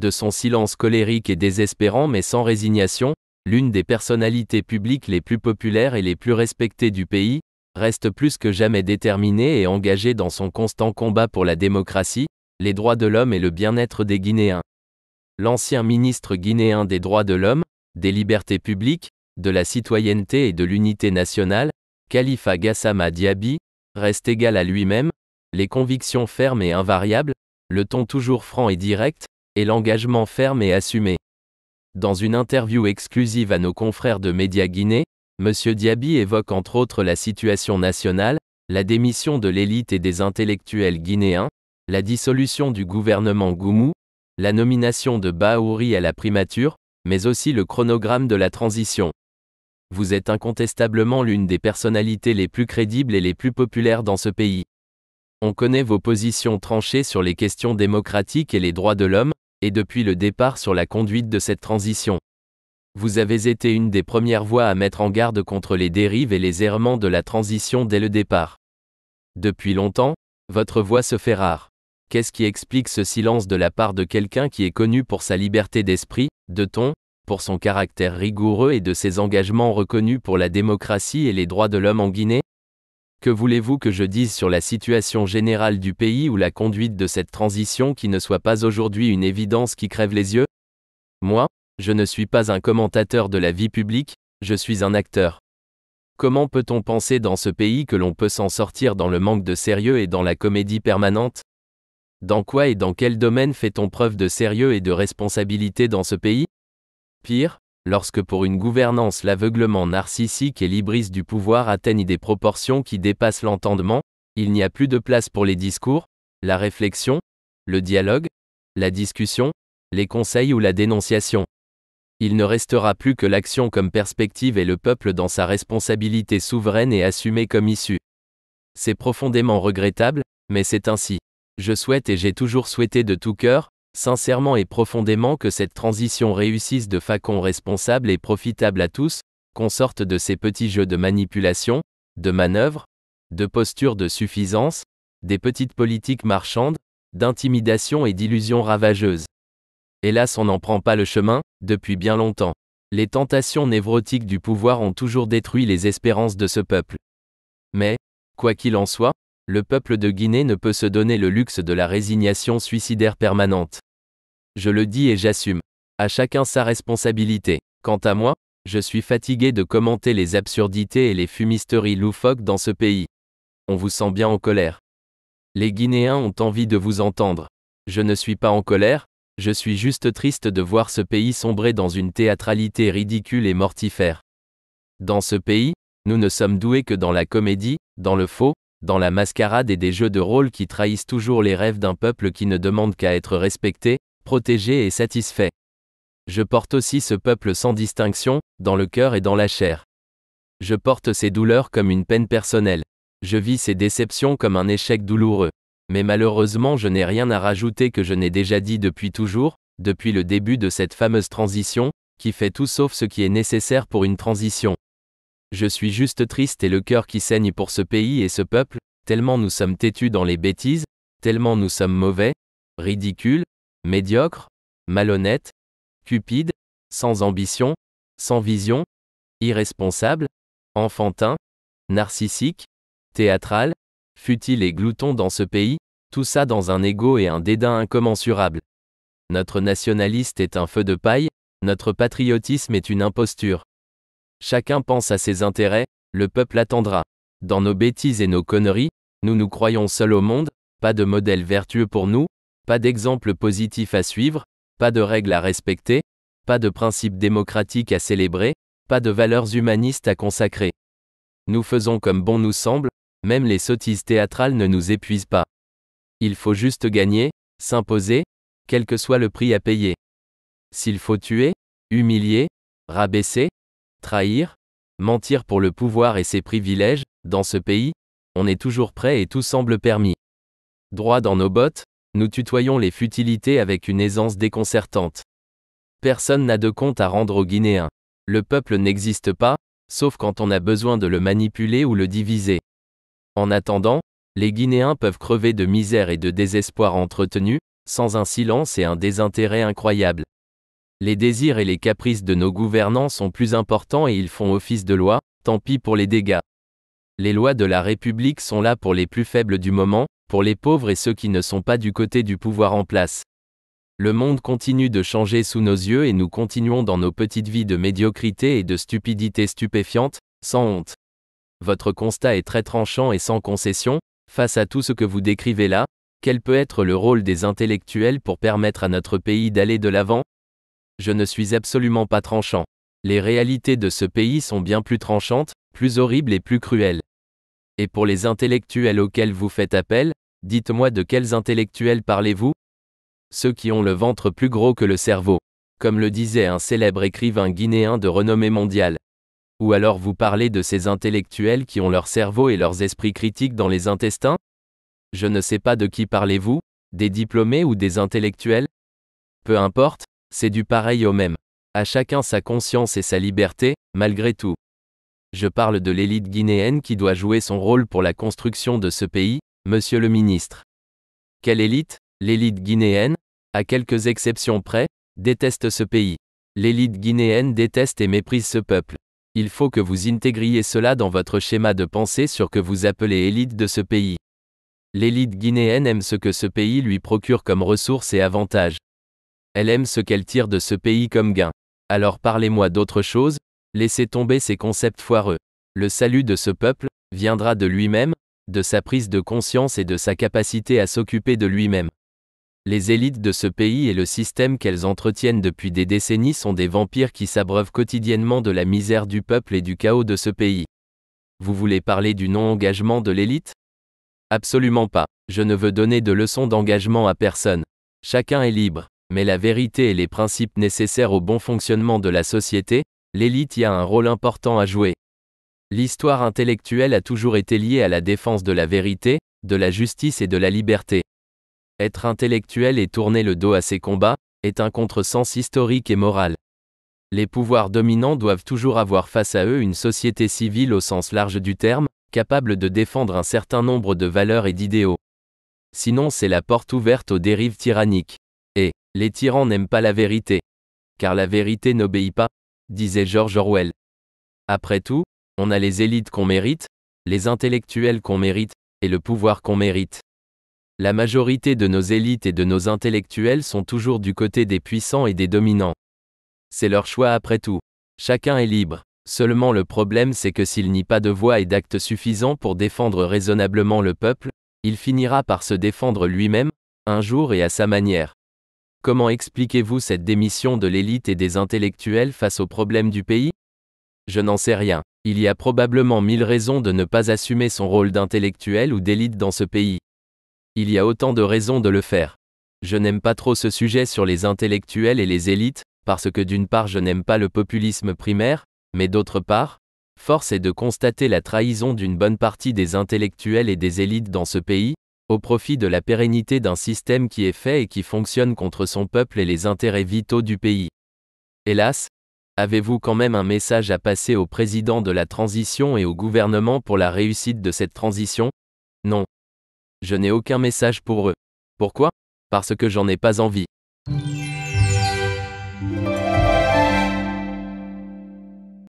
de son silence colérique et désespérant mais sans résignation, l'une des personnalités publiques les plus populaires et les plus respectées du pays, reste plus que jamais déterminée et engagée dans son constant combat pour la démocratie, les droits de l'homme et le bien-être des Guinéens. L'ancien ministre guinéen des droits de l'homme, des libertés publiques, de la citoyenneté et de l'unité nationale, Khalifa Gassama Diaby, reste égal à lui-même, les convictions fermes et invariables, le ton toujours franc et direct, et l'engagement ferme et assumé. Dans une interview exclusive à nos confrères de Média Guinée, M. Diaby évoque entre autres la situation nationale, la démission de l'élite et des intellectuels guinéens, la dissolution du gouvernement Goumou, la nomination de Baouri à la primature, mais aussi le chronogramme de la transition. Vous êtes incontestablement l'une des personnalités les plus crédibles et les plus populaires dans ce pays. On connaît vos positions tranchées sur les questions démocratiques et les droits de l'homme, et depuis le départ sur la conduite de cette transition. Vous avez été une des premières voix à mettre en garde contre les dérives et les errements de la transition dès le départ. Depuis longtemps, votre voix se fait rare. Qu'est-ce qui explique ce silence de la part de quelqu'un qui est connu pour sa liberté d'esprit, de ton, pour son caractère rigoureux et de ses engagements reconnus pour la démocratie et les droits de l'homme en Guinée que voulez-vous que je dise sur la situation générale du pays ou la conduite de cette transition qui ne soit pas aujourd'hui une évidence qui crève les yeux Moi, je ne suis pas un commentateur de la vie publique, je suis un acteur. Comment peut-on penser dans ce pays que l'on peut s'en sortir dans le manque de sérieux et dans la comédie permanente Dans quoi et dans quel domaine fait-on preuve de sérieux et de responsabilité dans ce pays Pire, lorsque pour une gouvernance l'aveuglement narcissique et l'hybris du pouvoir atteignent des proportions qui dépassent l'entendement, il n'y a plus de place pour les discours, la réflexion, le dialogue, la discussion, les conseils ou la dénonciation. Il ne restera plus que l'action comme perspective et le peuple dans sa responsabilité souveraine et assumée comme issue. C'est profondément regrettable, mais c'est ainsi. Je souhaite et j'ai toujours souhaité de tout cœur, sincèrement et profondément que cette transition réussisse de facon responsable et profitable à tous, qu'on sorte de ces petits jeux de manipulation, de manœuvres, de postures de suffisance, des petites politiques marchandes, d'intimidation et d'illusions ravageuses. Hélas, on n'en prend pas le chemin, depuis bien longtemps. Les tentations névrotiques du pouvoir ont toujours détruit les espérances de ce peuple. Mais, quoi qu'il en soit, le peuple de Guinée ne peut se donner le luxe de la résignation suicidaire permanente. Je le dis et j'assume. À chacun sa responsabilité. Quant à moi, je suis fatigué de commenter les absurdités et les fumisteries loufoques dans ce pays. On vous sent bien en colère. Les Guinéens ont envie de vous entendre. Je ne suis pas en colère, je suis juste triste de voir ce pays sombrer dans une théâtralité ridicule et mortifère. Dans ce pays, nous ne sommes doués que dans la comédie, dans le faux, dans la mascarade et des jeux de rôle qui trahissent toujours les rêves d'un peuple qui ne demande qu'à être respecté, protégé et satisfait. Je porte aussi ce peuple sans distinction, dans le cœur et dans la chair. Je porte ses douleurs comme une peine personnelle. Je vis ses déceptions comme un échec douloureux. Mais malheureusement je n'ai rien à rajouter que je n'ai déjà dit depuis toujours, depuis le début de cette fameuse transition, qui fait tout sauf ce qui est nécessaire pour une transition. Je suis juste triste et le cœur qui saigne pour ce pays et ce peuple, tellement nous sommes têtus dans les bêtises, tellement nous sommes mauvais, ridicules, médiocres, malhonnêtes, cupides, sans ambition, sans vision, irresponsables, enfantins, narcissiques, théâtrales, futiles et gloutons dans ce pays, tout ça dans un égo et un dédain incommensurables. Notre nationaliste est un feu de paille, notre patriotisme est une imposture. Chacun pense à ses intérêts, le peuple attendra. Dans nos bêtises et nos conneries, nous nous croyons seuls au monde, pas de modèle vertueux pour nous, pas d'exemple positif à suivre, pas de règles à respecter, pas de principes démocratiques à célébrer, pas de valeurs humanistes à consacrer. Nous faisons comme bon nous semble, même les sottises théâtrales ne nous épuisent pas. Il faut juste gagner, s'imposer, quel que soit le prix à payer. S'il faut tuer, humilier, rabaisser, trahir, mentir pour le pouvoir et ses privilèges, dans ce pays, on est toujours prêt et tout semble permis. Droit dans nos bottes, nous tutoyons les futilités avec une aisance déconcertante. Personne n'a de compte à rendre aux Guinéens. Le peuple n'existe pas, sauf quand on a besoin de le manipuler ou le diviser. En attendant, les Guinéens peuvent crever de misère et de désespoir entretenus, sans un silence et un désintérêt incroyables les désirs et les caprices de nos gouvernants sont plus importants et ils font office de loi, tant pis pour les dégâts. Les lois de la République sont là pour les plus faibles du moment, pour les pauvres et ceux qui ne sont pas du côté du pouvoir en place. Le monde continue de changer sous nos yeux et nous continuons dans nos petites vies de médiocrité et de stupidité stupéfiante, sans honte. Votre constat est très tranchant et sans concession, face à tout ce que vous décrivez là, quel peut être le rôle des intellectuels pour permettre à notre pays d'aller de l'avant je ne suis absolument pas tranchant. Les réalités de ce pays sont bien plus tranchantes, plus horribles et plus cruelles. Et pour les intellectuels auxquels vous faites appel, dites-moi de quels intellectuels parlez-vous Ceux qui ont le ventre plus gros que le cerveau. Comme le disait un célèbre écrivain guinéen de renommée mondiale. Ou alors vous parlez de ces intellectuels qui ont leur cerveau et leurs esprits critiques dans les intestins Je ne sais pas de qui parlez-vous, des diplômés ou des intellectuels Peu importe, c'est du pareil au même. À chacun sa conscience et sa liberté, malgré tout. Je parle de l'élite guinéenne qui doit jouer son rôle pour la construction de ce pays, monsieur le ministre. Quelle élite L'élite guinéenne, à quelques exceptions près, déteste ce pays. L'élite guinéenne déteste et méprise ce peuple. Il faut que vous intégriez cela dans votre schéma de pensée sur que vous appelez élite de ce pays. L'élite guinéenne aime ce que ce pays lui procure comme ressources et avantages. Elle aime ce qu'elle tire de ce pays comme gain. Alors parlez-moi d'autre chose, laissez tomber ces concepts foireux. Le salut de ce peuple viendra de lui-même, de sa prise de conscience et de sa capacité à s'occuper de lui-même. Les élites de ce pays et le système qu'elles entretiennent depuis des décennies sont des vampires qui s'abreuvent quotidiennement de la misère du peuple et du chaos de ce pays. Vous voulez parler du non-engagement de l'élite Absolument pas. Je ne veux donner de leçons d'engagement à personne. Chacun est libre mais la vérité et les principes nécessaires au bon fonctionnement de la société, l'élite y a un rôle important à jouer. L'histoire intellectuelle a toujours été liée à la défense de la vérité, de la justice et de la liberté. Être intellectuel et tourner le dos à ces combats, est un contresens historique et moral. Les pouvoirs dominants doivent toujours avoir face à eux une société civile au sens large du terme, capable de défendre un certain nombre de valeurs et d'idéaux. Sinon c'est la porte ouverte aux dérives tyranniques. Et, les tyrans n'aiment pas la vérité. Car la vérité n'obéit pas, disait George Orwell. Après tout, on a les élites qu'on mérite, les intellectuels qu'on mérite, et le pouvoir qu'on mérite. La majorité de nos élites et de nos intellectuels sont toujours du côté des puissants et des dominants. C'est leur choix après tout. Chacun est libre. Seulement le problème c'est que s'il n'y a pas de voix et d'actes suffisants pour défendre raisonnablement le peuple, il finira par se défendre lui-même, un jour et à sa manière. Comment expliquez-vous cette démission de l'élite et des intellectuels face aux problèmes du pays Je n'en sais rien. Il y a probablement mille raisons de ne pas assumer son rôle d'intellectuel ou d'élite dans ce pays. Il y a autant de raisons de le faire. Je n'aime pas trop ce sujet sur les intellectuels et les élites, parce que d'une part je n'aime pas le populisme primaire, mais d'autre part, force est de constater la trahison d'une bonne partie des intellectuels et des élites dans ce pays, au profit de la pérennité d'un système qui est fait et qui fonctionne contre son peuple et les intérêts vitaux du pays. Hélas, avez-vous quand même un message à passer au président de la transition et au gouvernement pour la réussite de cette transition Non. Je n'ai aucun message pour eux. Pourquoi Parce que j'en ai pas envie.